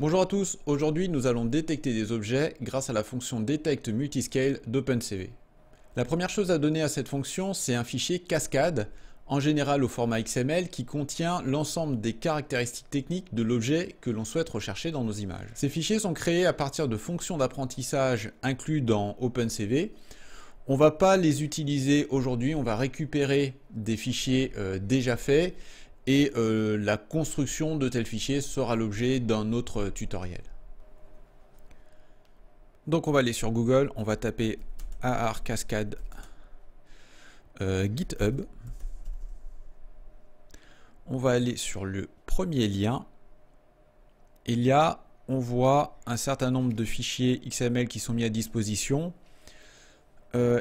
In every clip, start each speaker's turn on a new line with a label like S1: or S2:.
S1: Bonjour à tous, aujourd'hui nous allons détecter des objets grâce à la fonction Detect Multiscale d'OpenCV. La première chose à donner à cette fonction, c'est un fichier cascade, en général au format XML, qui contient l'ensemble des caractéristiques techniques de l'objet que l'on souhaite rechercher dans nos images. Ces fichiers sont créés à partir de fonctions d'apprentissage inclus dans OpenCV. On ne va pas les utiliser aujourd'hui, on va récupérer des fichiers euh, déjà faits et euh, la construction de tel fichier sera l'objet d'un autre euh, tutoriel. Donc on va aller sur Google, on va taper AR Cascade euh, GitHub. On va aller sur le premier lien. Et là, on voit un certain nombre de fichiers XML qui sont mis à disposition.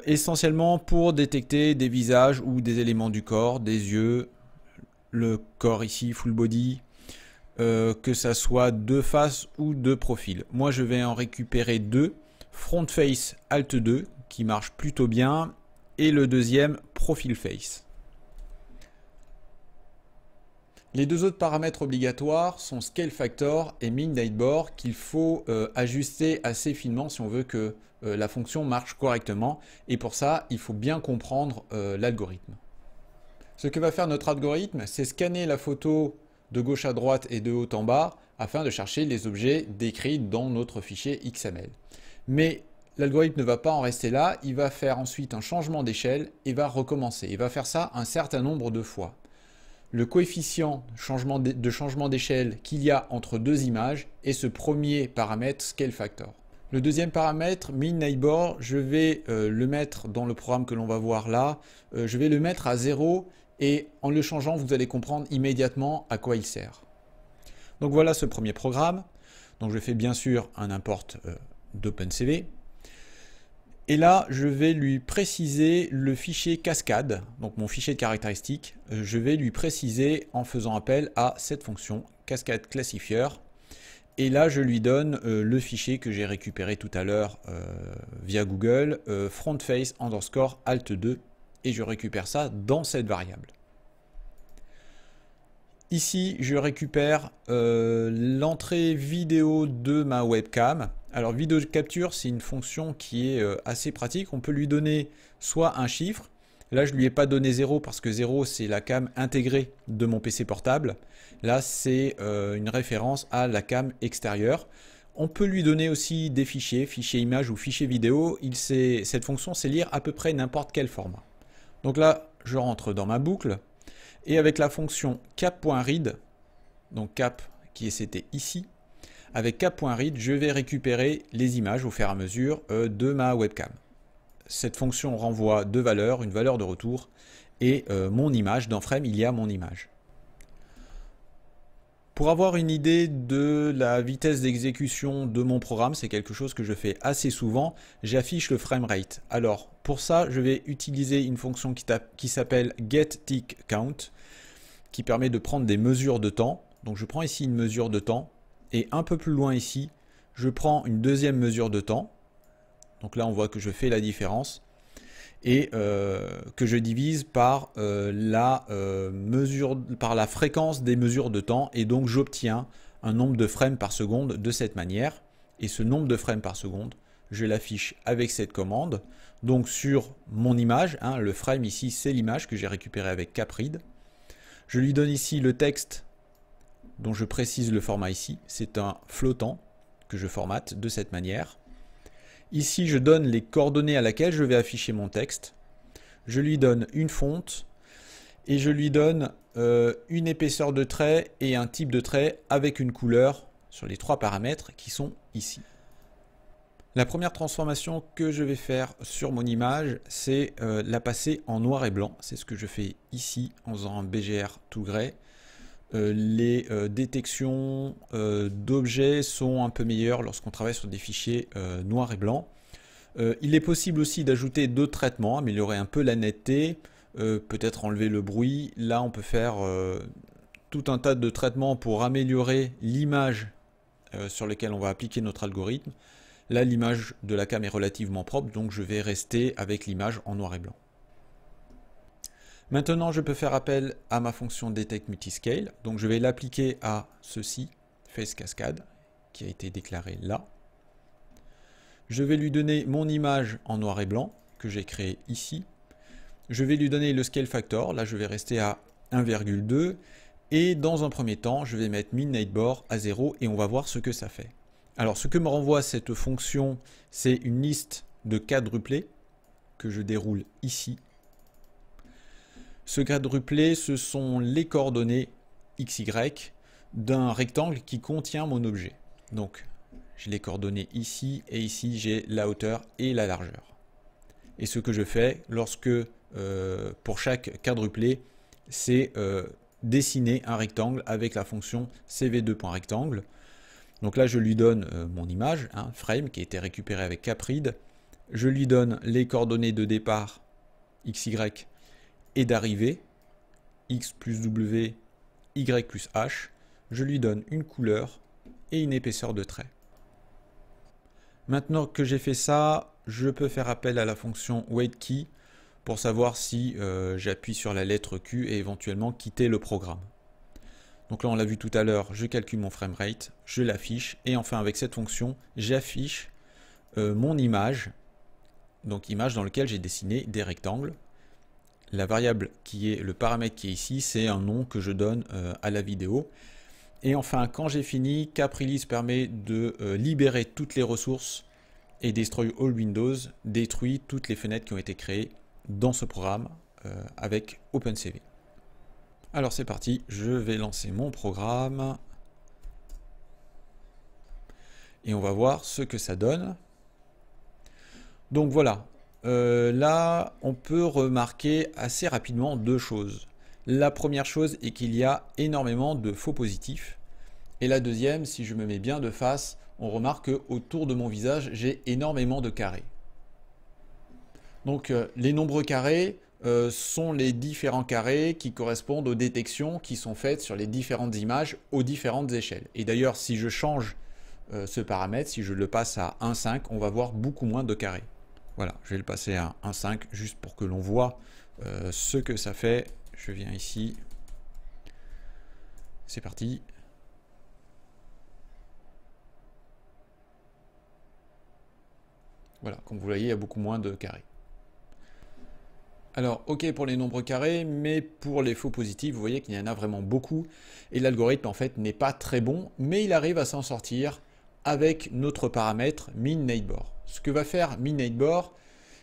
S1: essentiellement pour détecter des visages ou des éléments du corps, des yeux, le corps ici, full body, euh, que ça soit deux faces ou deux profils. Moi, je vais en récupérer deux. Front face Alt 2, qui marche plutôt bien. Et le deuxième, profil face. Les deux autres paramètres obligatoires sont Scale Factor et Midnight nightboard, qu'il faut euh, ajuster assez finement si on veut que euh, la fonction marche correctement. Et pour ça, il faut bien comprendre l'algorithme. Ce que va faire notre algorithme, c'est scanner la photo de gauche à droite et de haut en bas afin de chercher les objets décrits dans notre fichier XML. Mais l'algorithme ne va pas en rester là, il va faire ensuite un changement d'échelle et va recommencer. Il va faire ça un certain nombre de fois. Le coefficient de changement d'échelle qu'il y a entre deux images est ce premier paramètre scale factor. Le deuxième paramètre, min neighbor, je vais euh, le mettre dans le programme que l'on va voir là. Euh, je vais le mettre à 0 et en le changeant, vous allez comprendre immédiatement à quoi il sert. Donc voilà ce premier programme. Donc je fais bien sûr un import euh, d'OpenCV. Et là, je vais lui préciser le fichier cascade, donc mon fichier de caractéristiques. Je vais lui préciser en faisant appel à cette fonction cascade classifier. Et là, je lui donne euh, le fichier que j'ai récupéré tout à l'heure euh, via Google, front frontface underscore alt2 et je récupère ça dans cette variable. Ici, je récupère euh, l'entrée vidéo de ma webcam. Alors, vidéo capture, c'est une fonction qui est euh, assez pratique. On peut lui donner soit un chiffre. Là, je ne lui ai pas donné 0 parce que 0, c'est la cam intégrée de mon PC portable. Là, c'est euh, une référence à la cam extérieure. On peut lui donner aussi des fichiers, fichiers image ou fichiers vidéo. Il sait, cette fonction c'est lire à peu près n'importe quel format. Donc là, je rentre dans ma boucle. Et avec la fonction cap.read, donc cap qui c'était ici, avec cap.read, je vais récupérer les images au fur et à mesure euh, de ma webcam. Cette fonction renvoie deux valeurs, une valeur de retour et euh, mon image. Dans Frame, il y a mon image. Pour avoir une idée de la vitesse d'exécution de mon programme, c'est quelque chose que je fais assez souvent, j'affiche le framerate. Alors pour ça, je vais utiliser une fonction qui, qui s'appelle getTickCount qui permet de prendre des mesures de temps. Donc je prends ici une mesure de temps et un peu plus loin ici, je prends une deuxième mesure de temps. Donc là, on voit que je fais la différence et euh, que je divise par euh, la euh, par la fréquence des mesures de temps, et donc j'obtiens un nombre de frames par seconde de cette manière. Et ce nombre de frames par seconde, je l'affiche avec cette commande. Donc sur mon image, hein, le frame ici, c'est l'image que j'ai récupérée avec Caprid. Je lui donne ici le texte dont je précise le format ici. C'est un flottant que je formate de cette manière. Ici, je donne les coordonnées à laquelle je vais afficher mon texte. Je lui donne une fonte et je lui donne euh, une épaisseur de trait et un type de trait avec une couleur sur les trois paramètres qui sont ici. La première transformation que je vais faire sur mon image, c'est euh, la passer en noir et blanc. C'est ce que je fais ici en faisant un BGR tout gris. Euh, les euh, détections euh, d'objets sont un peu meilleures lorsqu'on travaille sur des fichiers noirs et blanc. il est possible aussi d'ajouter deux traitements, améliorer un peu la netteté, peut-être enlever le bruit. Là, on peut faire tout un tas de traitements pour améliorer l'image sur laquelle on va appliquer notre algorithme. Là, l'image de la cam est relativement propre, donc je vais rester avec l'image en noir et blanc. Maintenant, je peux faire appel à ma fonction detect multiscale. Donc, je vais l'appliquer à ceci, face cascade, qui a été déclaré là. Je vais lui donner mon image en noir et blanc, que j'ai créé ici. Je vais lui donner le scale factor. Là, je vais rester à 1,2. Et dans un premier temps, je vais mettre midnight à 0 et on va voir ce que ça fait. Alors, ce que me renvoie cette fonction, c'est une liste de quadruplés que je déroule ici ce quadruplet, ce sont les coordonnées XY d'un rectangle qui contient mon objet. Donc, j'ai les coordonnées ici et ici, j'ai la hauteur et la largeur. Et ce que je fais lorsque, euh, pour chaque quadruplé, c'est euh, dessiner un rectangle avec la fonction cv2.rectangle. Donc là, je lui donne euh, mon image, un hein, frame, qui a été récupéré avec Capride. Je lui donne les coordonnées de départ xy et d'arriver x plus w, y plus h, je lui donne une couleur et une épaisseur de trait. Maintenant que j'ai fait ça, je peux faire appel à la fonction waitKey pour savoir si euh, j'appuie sur la lettre Q et éventuellement quitter le programme. Donc là, on l'a vu tout à l'heure, je calcule mon framerate, je l'affiche, et enfin avec cette fonction, j'affiche euh, mon image, donc image dans laquelle j'ai dessiné des rectangles, la variable qui est le paramètre qui est ici, c'est un nom que je donne euh, à la vidéo. Et enfin, quand j'ai fini, Caprelease permet de euh, libérer toutes les ressources et Destroy All Windows détruit toutes les fenêtres qui ont été créées dans ce programme euh, avec OpenCV. Alors c'est parti, je vais lancer mon programme et on va voir ce que ça donne. Donc voilà, euh, là, on peut remarquer assez rapidement deux choses. La première chose est qu'il y a énormément de faux positifs. Et la deuxième, si je me mets bien de face, on remarque qu'autour de mon visage, j'ai énormément de carrés. Donc euh, les nombreux carrés euh, sont les différents carrés qui correspondent aux détections qui sont faites sur les différentes images aux différentes échelles. Et d'ailleurs, si je change ce paramètre, si je le passe à 1,5, on va voir beaucoup moins de carrés. Voilà, je vais le passer à 1,5 juste pour que l'on voit euh, ce que ça fait. Je viens ici. C'est parti. Voilà, comme vous voyez, il y a beaucoup moins de carrés. Alors, ok pour les nombres carrés, mais pour les faux positifs, vous voyez qu'il y en a vraiment beaucoup. Et l'algorithme, en fait, n'est pas très bon, mais il arrive à s'en sortir avec notre paramètre min neighbor ce que va faire Midnightbor,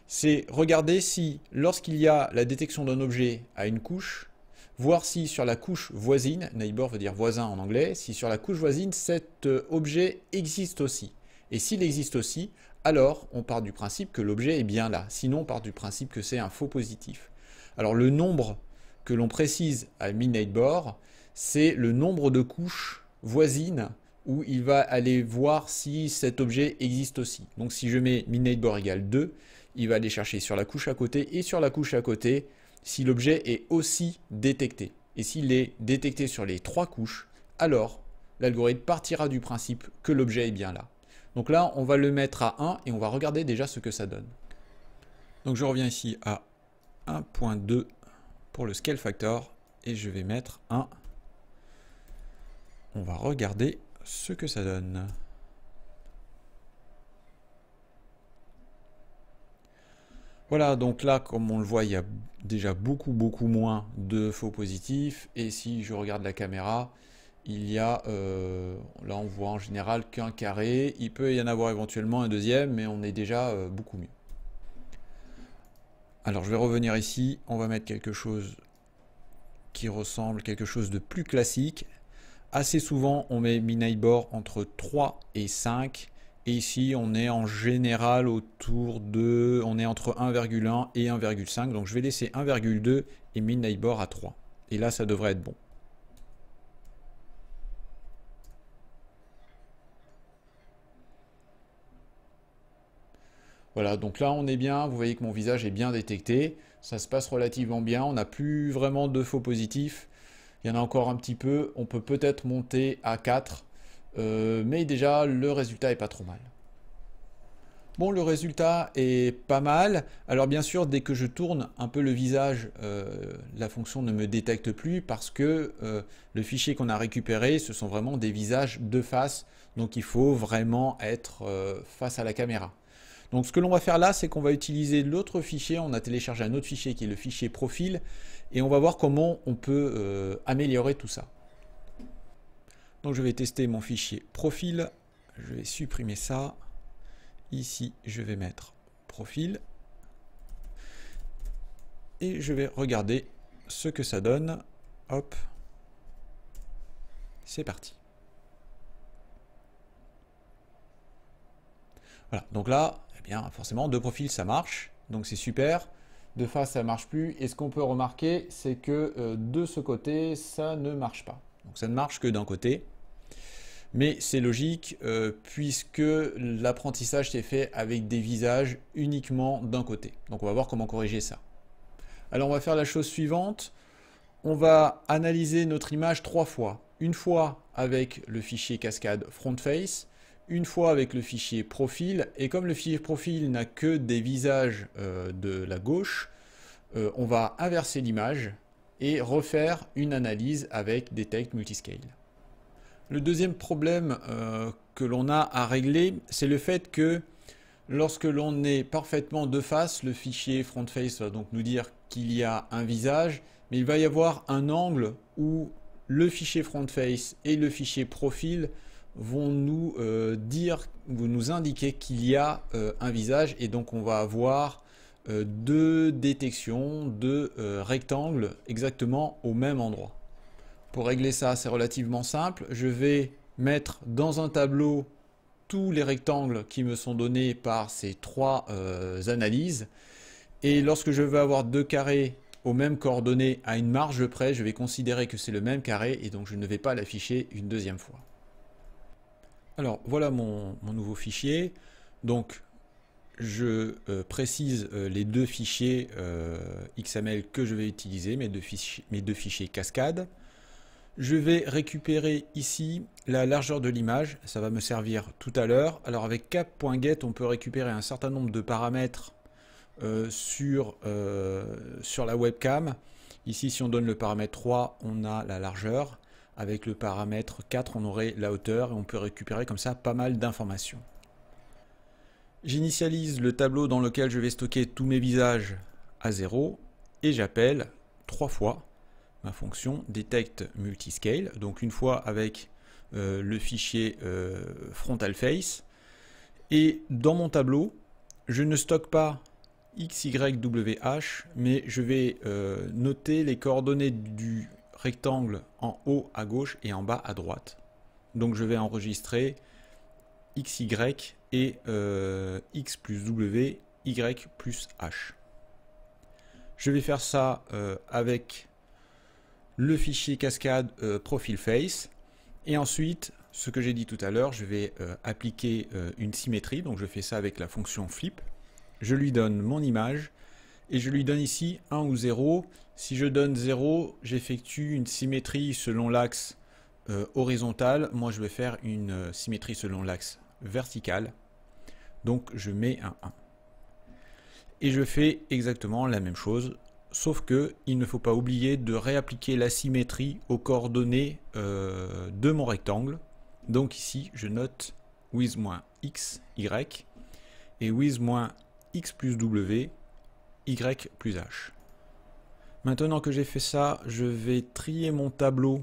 S1: c'est regarder si, lorsqu'il y a la détection d'un objet à une couche, voir si sur la couche voisine, neighbor veut dire voisin en anglais, si sur la couche voisine cet euh, objet existe aussi. Et s'il existe aussi, alors on part du principe que l'objet est bien là. Sinon, on part du principe que c'est un faux positif. Alors le nombre que l'on précise à Midnightbor, c'est le nombre de couches voisines où il va aller voir si cet objet existe aussi. Donc si je mets minateboard égal égale 2, il va aller chercher sur la couche à côté et sur la couche à côté si l'objet est aussi détecté. Et s'il est détecté sur les trois couches, alors l'algorithme partira du principe que l'objet est bien là. Donc là, on va le mettre à 1 et on va regarder déjà ce que ça donne. Donc je reviens ici à 1.2 pour le scale factor et je vais mettre 1. On va regarder ce que ça donne. Voilà, donc là, comme on le voit, il y a déjà beaucoup, beaucoup moins de faux positifs. Et si je regarde la caméra, il y a, euh, là on voit en général qu'un carré. Il peut y en avoir éventuellement un deuxième, mais on est déjà euh, beaucoup mieux. Alors je vais revenir ici, on va mettre quelque chose qui ressemble, quelque chose de plus classique. Assez souvent, on met Minaibor entre 3 et 5. Et ici, on est en général autour de... On est entre 1,1 et 1,5. Donc je vais laisser 1,2 et Minaibor à 3. Et là, ça devrait être bon. Voilà, donc là on est bien, vous voyez que mon visage est bien détecté, ça se passe relativement bien, on n'a plus vraiment de faux positifs, il y en a encore un petit peu. On peut peut-être monter à 4. Euh, mais déjà, le résultat est pas trop mal. Bon, le résultat est pas mal. Alors bien sûr, dès que je tourne un peu le visage, euh, la fonction ne me détecte plus parce que euh, le fichier qu'on a récupéré, ce sont vraiment des visages de face. Donc il faut vraiment être face à la caméra. Donc ce que l'on va faire là, c'est qu'on va utiliser l'autre fichier, on a téléchargé un autre fichier qui est le fichier profil, et on va voir comment on peut euh, améliorer tout ça. Donc je vais tester mon fichier profil, je vais supprimer ça, ici je vais mettre profil, et je vais regarder ce que ça donne. Hop, c'est parti. Voilà, donc là, forcément, de profil, ça marche, donc c'est super. De face, ça marche plus. Et ce qu'on peut remarquer, c'est que euh, de ce côté, ça ne marche pas. Donc ça ne marche que d'un côté. Mais c'est logique, euh, puisque l'apprentissage s'est fait avec des visages uniquement d'un côté. Donc on va voir comment corriger ça. Alors on va faire la chose suivante. On va analyser notre image trois fois. Une fois avec le fichier cascade front face, une fois avec le fichier profil, et comme le fichier profil n'a que des visages euh, de la gauche, euh, on va inverser l'image et refaire une analyse avec Detect Multiscale. Le deuxième problème euh, que l'on a à régler, c'est le fait que lorsque l'on est parfaitement de face, le fichier front face va donc nous dire qu'il y a un visage, mais il va y avoir un angle où le fichier front face et le fichier profil euh, vont nous indiquer qu'il y a euh, un visage et donc on va avoir euh, deux détections de rectangles exactement au même endroit. Pour régler ça, c'est relativement simple. Je vais mettre dans un tableau tous les rectangles qui me sont donnés par ces trois analyses. Et lorsque je veux avoir deux carrés aux mêmes coordonnées à une marge près, je vais considérer que c'est le même carré et donc je ne vais pas l'afficher une deuxième fois. Alors voilà mon, nouveau fichier. Donc je euh, précise euh, les deux fichiers euh, XML que je vais utiliser, mes deux, fichiers, cascade. Je vais récupérer ici la largeur de l'image, ça va me servir tout à l'heure. Alors avec cap.get, on peut récupérer un certain nombre de paramètres sur, sur la webcam. Ici, si on donne le paramètre 3, on a la largeur. Avec le paramètre 4, on aurait la hauteur et on peut récupérer comme ça pas mal d'informations. J'initialise le tableau dans lequel je vais stocker tous mes visages à 0 et j'appelle trois fois ma fonction detect multiscale, donc une fois avec euh, le fichier euh, frontal face. Et dans mon tableau, je ne stocke pas x, y, h ». mais je vais euh, noter les coordonnées du rectangle en haut à gauche et en bas à droite. Donc je vais enregistrer x, y et euh, x plus w, y plus h. Je vais faire ça euh, avec le fichier cascade euh, profil face. Et ensuite, ce que j'ai dit tout à l'heure, je vais appliquer une symétrie. Donc je fais ça avec la fonction flip. Je lui donne mon image et je lui donne ici 1 ou 0. Si je donne 0, j'effectue une symétrie selon l'axe euh, horizontal. Moi, je vais faire une euh, symétrie selon l'axe vertical. Donc, je mets un 1. Et je fais exactement la même chose, sauf que il ne faut pas oublier de réappliquer la symétrie aux coordonnées euh, de mon rectangle. Donc ici, je note with-x, y, et with-x plus w, y plus H. Maintenant que j'ai fait ça, je vais trier mon tableau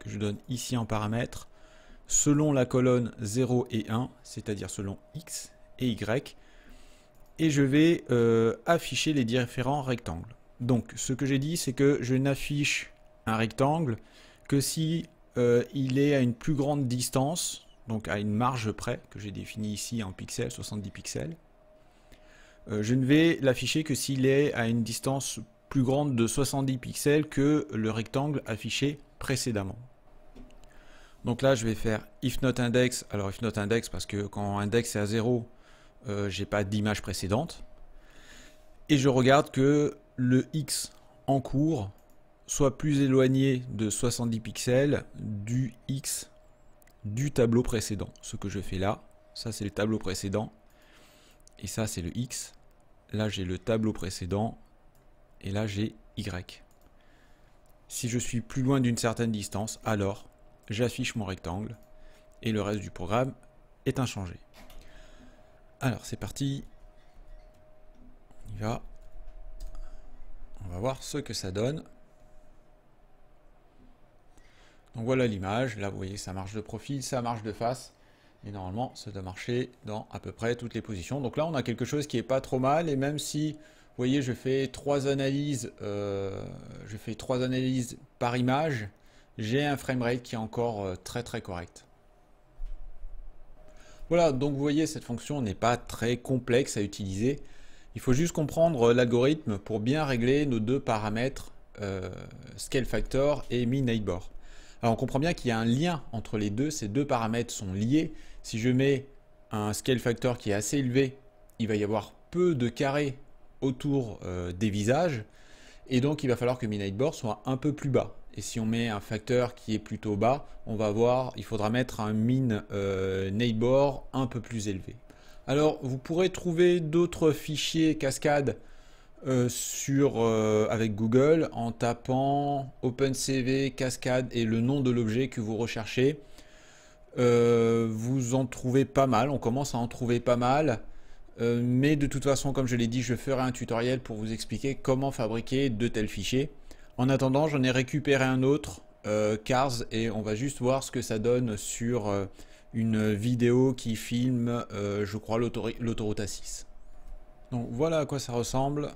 S1: que je donne ici en paramètres selon la colonne 0 et 1, c'est-à-dire selon X et Y, et je vais euh, afficher les différents rectangles. Donc ce que j'ai dit, c'est que je n'affiche un rectangle que si euh, il est à une plus grande distance, donc à une marge près, que j'ai définie ici en pixels, 70 pixels, euh, je ne vais l'afficher que s'il est à une distance plus grande de 70 pixels que le rectangle affiché précédemment. Donc là, je vais faire if not index. Alors if not index parce que quand index est à 0, je euh, j'ai pas d'image précédente. Et je regarde que le x en cours soit plus éloigné de 70 pixels du x du tableau précédent. Ce que je fais là, ça c'est le tableau précédent. Et ça, c'est le X. Là, j'ai le tableau précédent. Et là, j'ai Y. Si je suis plus loin d'une certaine distance, alors j'affiche mon rectangle. Et le reste du programme est inchangé. Alors, c'est parti. On y va. On va voir ce que ça donne. Donc voilà l'image, là vous voyez ça marche de profil, ça marche de face. Et normalement, ça doit marcher dans à peu près toutes les positions. Donc là, on a quelque chose qui n'est pas trop mal. Et même si, vous voyez, je fais trois analyses, euh, je fais trois analyses par image, j'ai un framerate qui est encore euh, très très correct. Voilà, donc vous voyez, cette fonction n'est pas très complexe à utiliser. Il faut juste comprendre l'algorithme pour bien régler nos deux paramètres euh, scale factor et mi neighbor. Alors on comprend bien qu'il y a un lien entre les deux, ces deux paramètres sont liés. Si je mets un scale factor qui est assez élevé, il va y avoir peu de carrés autour euh, des visages, et donc il va falloir que min nightboards soit un peu plus bas. Et si on met un facteur qui est plutôt bas, on va voir, il faudra mettre un min euh, un peu plus élevé. Alors vous pourrez trouver d'autres fichiers cascades euh, sur, euh, avec Google en tapant OpenCV, Cascade et le nom de l'objet que vous recherchez. Euh, vous en trouvez pas mal, on commence à en trouver pas mal. mais de toute façon, comme je l'ai dit, je ferai un tutoriel pour vous expliquer comment fabriquer de tels fichiers. En attendant, j'en ai récupéré un autre, Cars, et on va juste voir ce que ça donne sur une vidéo qui filme, je crois, l'autoroute A6. Donc voilà à quoi ça ressemble.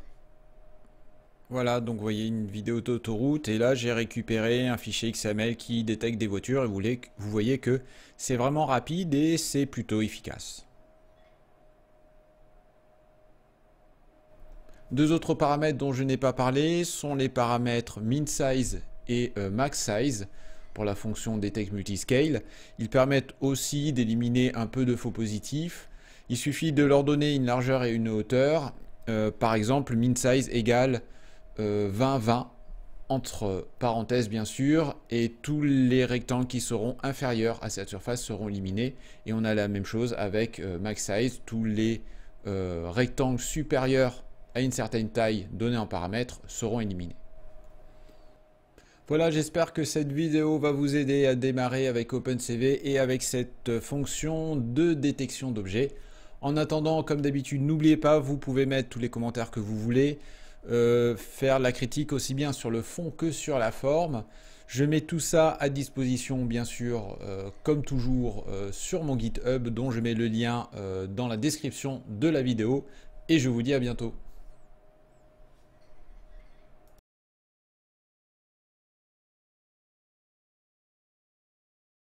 S1: Voilà, donc vous voyez une vidéo d'autoroute et là j'ai récupéré un fichier XML qui détecte des voitures et vous, voyez que c'est vraiment rapide et c'est plutôt efficace. Deux autres paramètres dont je n'ai pas parlé sont les paramètres min size et maxSize. Euh, max size pour la fonction detect multiscale. Ils permettent aussi d'éliminer un peu de faux positifs. Il suffit de leur donner une largeur et une hauteur. Euh, par exemple, min size égale 20-20 euh, entre parenthèses bien sûr, et tous les rectangles qui seront inférieurs à cette surface seront éliminés. Et on a la même chose avec euh, max size, tous les euh, rectangles supérieurs à une certaine taille donnée en paramètres seront éliminés. Voilà, j'espère que cette vidéo va vous aider à démarrer avec OpenCV et avec cette fonction de détection d'objets. En attendant, comme d'habitude, n'oubliez pas, vous pouvez mettre tous les commentaires que vous voulez. Euh, faire la critique aussi bien sur le fond que sur la forme. Je mets tout ça à disposition, bien sûr, euh, comme toujours, euh, sur mon GitHub, dont je mets le lien dans la description de la vidéo. Et je vous dis à bientôt.